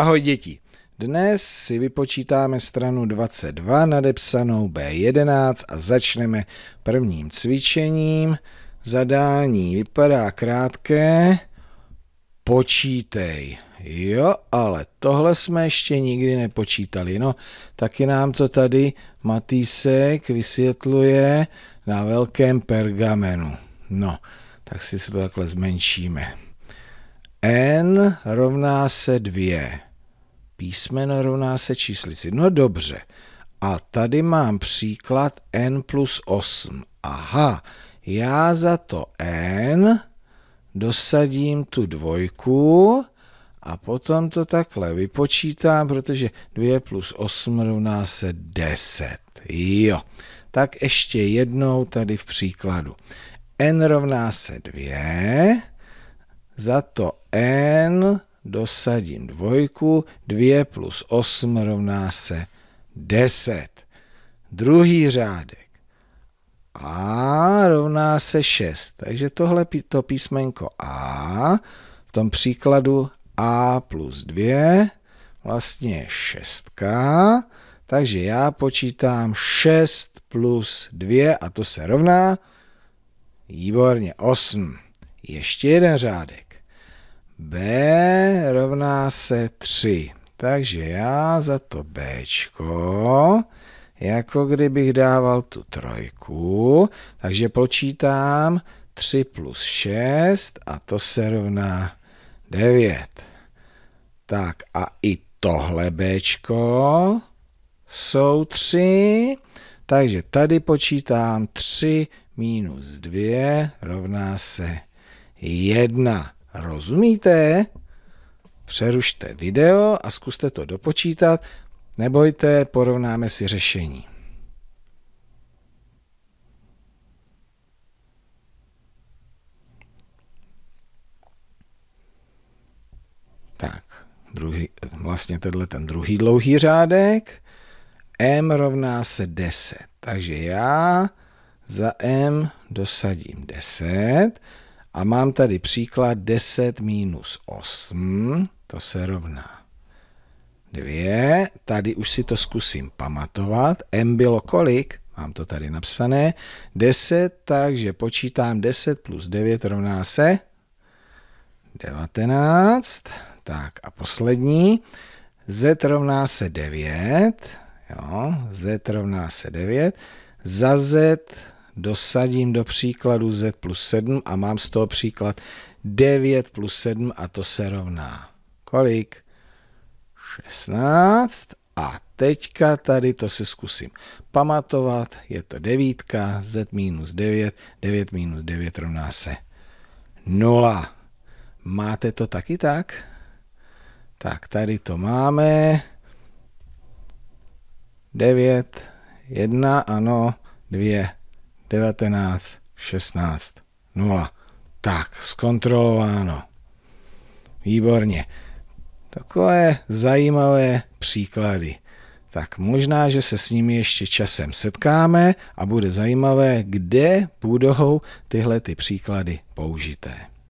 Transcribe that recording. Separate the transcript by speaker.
Speaker 1: Ahoj děti. Dnes si vypočítáme stranu 22 nadepsanou B11 a začneme prvním cvičením. Zadání vypadá krátké. Počítej. Jo, ale tohle jsme ještě nikdy nepočítali. No, taky nám to tady Matýsek vysvětluje na velkém pergamenu. No, tak si to takhle zmenšíme. N rovná se 2 písmeno rovná se číslici. No dobře, a tady mám příklad n plus 8. Aha, já za to n dosadím tu dvojku a potom to takhle vypočítám, protože 2 plus 8 rovná se 10. Jo, tak ještě jednou tady v příkladu. n rovná se 2, za to n dosadím dvojku, 2 plus 8 rovná se 10. Druhý řádek. A rovná se 6. Takže tohle to písmenko A v tom příkladu A plus 2 vlastně je 6. Takže já počítám 6 plus 2 a to se rovná výborně 8. Ještě jeden řádek. B rovná se 3. Takže já za to B, jako kdybych dával tu trojku, takže počítám 3 plus 6 a to se rovná 9. Tak a i tohle B jsou 3, takže tady počítám 3 minus 2 rovná se 1. Rozumíte? Přerušte video a zkuste to dopočítat. Nebojte, porovnáme si řešení. Tak, druhý, vlastně tenhle ten druhý dlouhý řádek. M rovná se 10. Takže já za M dosadím 10 a mám tady příklad 10 minus 8, to se rovná 2. Tady už si to zkusím pamatovat. M bylo kolik? Mám to tady napsané. 10, takže počítám 10 plus 9 rovná se 19. Tak a poslední. Z rovná se 9. Jo, Z rovná se 9. Za Z dosadím do příkladu z plus 7 a mám z toho příklad 9 plus 7 a to se rovná kolik? 16 a teďka tady to si zkusím pamatovat, je to 9, z minus 9, 9 minus 9 rovná se 0. Máte to taky tak? Tak tady to máme. 9, 1, ano, 2, 19, 16, 0. Tak, zkontrolováno. Výborně. Takové zajímavé příklady. Tak možná, že se s nimi ještě časem setkáme a bude zajímavé, kde budou tyhle ty příklady použité.